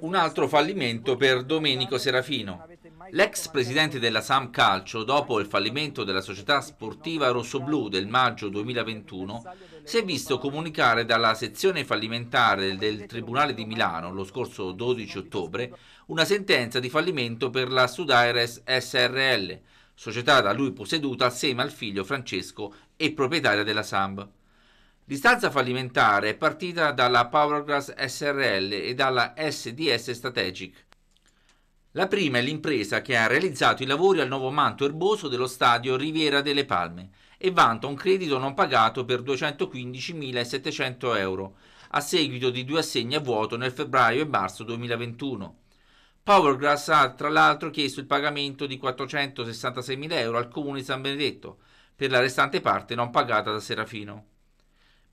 un altro fallimento per Domenico Serafino. L'ex presidente della Sam Calcio, dopo il fallimento della società sportiva rossoblù del maggio 2021, si è visto comunicare dalla sezione fallimentare del Tribunale di Milano lo scorso 12 ottobre una sentenza di fallimento per la Sudaires SRL, società da lui posseduta assieme al figlio Francesco e proprietaria della Samb. L'istanza fallimentare è partita dalla Powergrass SRL e dalla SDS Strategic. La prima è l'impresa che ha realizzato i lavori al nuovo manto erboso dello stadio Riviera delle Palme e vanta un credito non pagato per 215.700 euro a seguito di due assegni a vuoto nel febbraio e marzo 2021. Powergrass ha tra l'altro chiesto il pagamento di 466.000 euro al comune di San Benedetto per la restante parte non pagata da Serafino.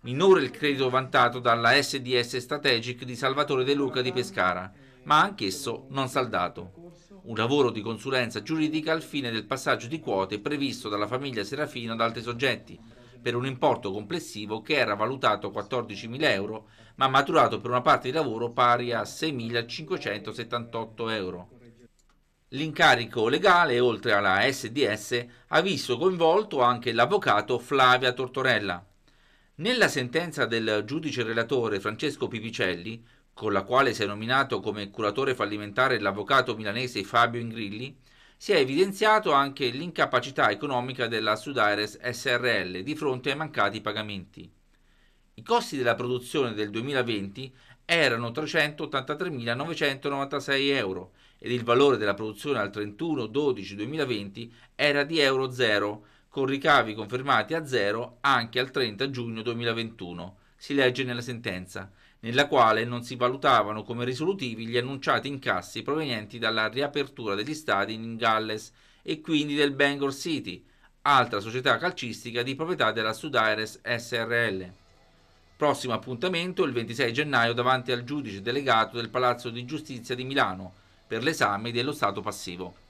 Minore il credito vantato dalla SDS Strategic di Salvatore De Luca di Pescara, ma anch'esso non saldato. Un lavoro di consulenza giuridica al fine del passaggio di quote previsto dalla famiglia Serafino ad altri soggetti, per un importo complessivo che era valutato 14.000 euro, ma maturato per una parte di lavoro pari a 6.578 euro. L'incarico legale, oltre alla SDS, ha visto coinvolto anche l'avvocato Flavia Tortorella, nella sentenza del giudice relatore Francesco Pipicelli, con la quale si è nominato come curatore fallimentare l'avvocato milanese Fabio Ingrilli, si è evidenziato anche l'incapacità economica della Sudaires SRL di fronte ai mancati pagamenti. I costi della produzione del 2020 erano 383.996 euro ed il valore della produzione al 31-12-2020 era di euro 0 con ricavi confermati a zero anche al 30 giugno 2021, si legge nella sentenza, nella quale non si valutavano come risolutivi gli annunciati incassi provenienti dalla riapertura degli stadi in Galles e quindi del Bangor City, altra società calcistica di proprietà della Sudaires SRL. Prossimo appuntamento il 26 gennaio davanti al giudice delegato del Palazzo di Giustizia di Milano per l'esame dello stato passivo.